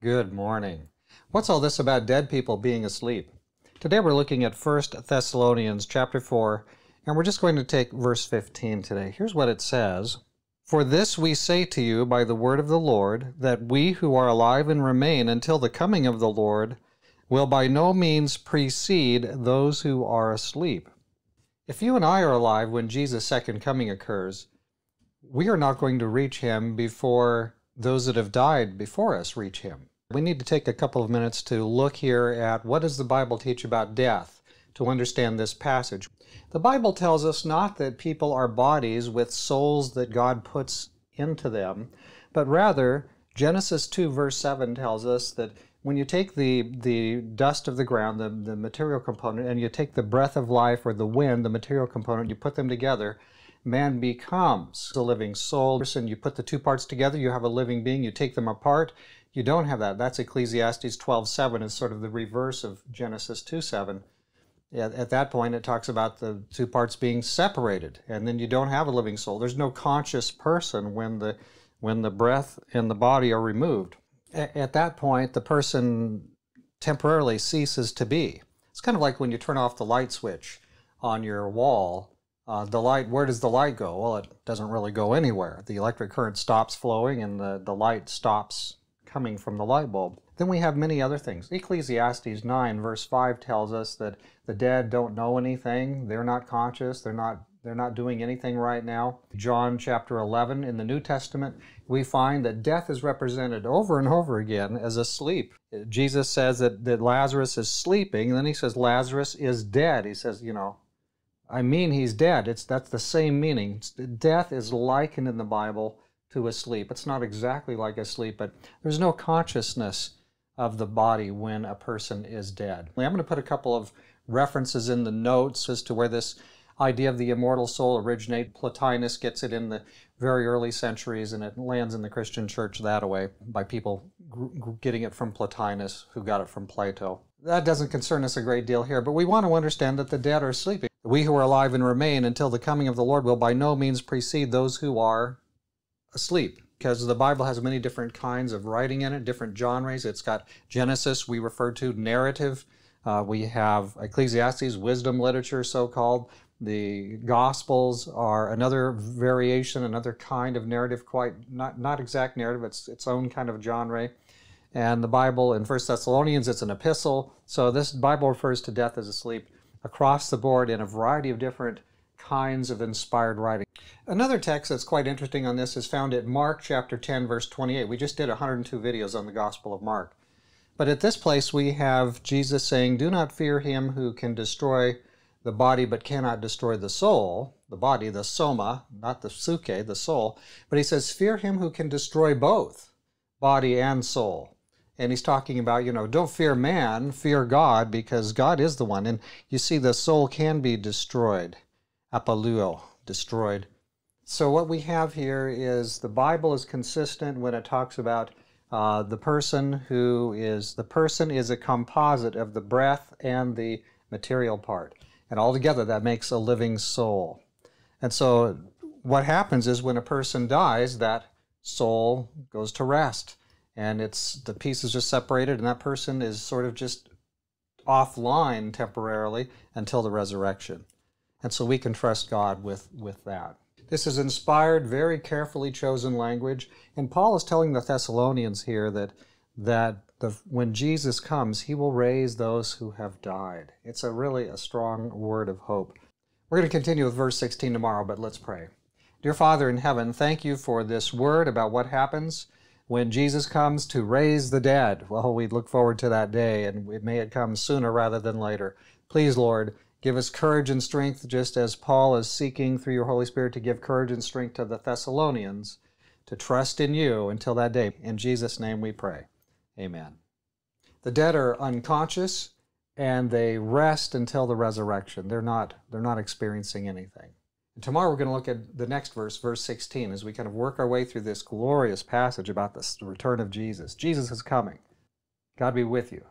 Good morning. What's all this about dead people being asleep? Today we're looking at 1 Thessalonians chapter 4, and we're just going to take verse 15 today. Here's what it says. For this we say to you by the word of the Lord, that we who are alive and remain until the coming of the Lord will by no means precede those who are asleep. If you and I are alive when Jesus' second coming occurs, we are not going to reach him before those that have died before us reach him. We need to take a couple of minutes to look here at what does the Bible teach about death to understand this passage. The Bible tells us not that people are bodies with souls that God puts into them, but rather Genesis 2 verse 7 tells us that when you take the, the dust of the ground, the, the material component, and you take the breath of life or the wind, the material component, you put them together, man becomes a living soul. And you put the two parts together, you have a living being, you take them apart, you don't have that. That's Ecclesiastes 12.7 is sort of the reverse of Genesis two At, at that point, it talks about the two parts being separated, and then you don't have a living soul. There's no conscious person when the, when the breath and the body are removed. at that point, the person temporarily ceases to be. It's kind of like when you turn off the light switch on your wall uh, the light, where does the light go? Well, it doesn't really go anywhere. The electric current stops flowing and the, the light stops coming from the light bulb. Then we have many other things. Ecclesiastes 9, verse 5 tells us that the dead don't know anything, they're not conscious, they're not they're not doing anything right now. John chapter 11 in the New Testament, we find that death is represented over and over again as a sleep. Jesus says that, that Lazarus is sleeping, then he says Lazarus is dead. He says, you know, I mean he's dead. It's that's the same meaning. Death is likened in the Bible to a sleep. It's not exactly like a sleep, but there's no consciousness of the body when a person is dead. I'm going to put a couple of references in the notes as to where this idea of the immortal soul originate. Plotinus gets it in the very early centuries, and it lands in the Christian church that way by people getting it from Plotinus, who got it from Plato. That doesn't concern us a great deal here, but we want to understand that the dead are sleeping we who are alive and remain until the coming of the Lord will by no means precede those who are asleep because the Bible has many different kinds of writing in it, different genres. It's got Genesis, we refer to narrative. Uh, we have Ecclesiastes, wisdom literature, so called. The Gospels are another variation, another kind of narrative, quite not, not exact narrative, it's its own kind of genre. And the Bible in First Thessalonians, it's an epistle. So this Bible refers to death as asleep across the board in a variety of different kinds of inspired writing. Another text that's quite interesting on this is found at Mark chapter 10 verse 28. We just did 102 videos on the Gospel of Mark. But at this place we have Jesus saying, "Do not fear him who can destroy the body but cannot destroy the soul, the body, the soma, not the suke, the soul." But he says, "Fear him who can destroy both, body and soul." and he's talking about you know don't fear man fear god because god is the one and you see the soul can be destroyed apaluo destroyed so what we have here is the bible is consistent when it talks about uh, the person who is the person is a composite of the breath and the material part and altogether that makes a living soul and so what happens is when a person dies that soul goes to rest and it's the piece is just separated and that person is sort of just offline temporarily until the resurrection and so we can trust god with with that this is inspired very carefully chosen language and paul is telling the thessalonians here that that the, when jesus comes he will raise those who have died it's a really a strong word of hope we're going to continue with verse 16 tomorrow but let's pray dear father in heaven thank you for this word about what happens when Jesus comes to raise the dead. Well, we look forward to that day, and may it come sooner rather than later. Please, Lord, give us courage and strength, just as Paul is seeking through your Holy Spirit to give courage and strength to the Thessalonians to trust in you until that day. In Jesus' name we pray. Amen. The dead are unconscious and they rest until the resurrection. They're not, they're not experiencing anything tomorrow we're going to look at the next verse, verse 16, as we kind of work our way through this glorious passage about this, the return of Jesus. Jesus is coming. God be with you.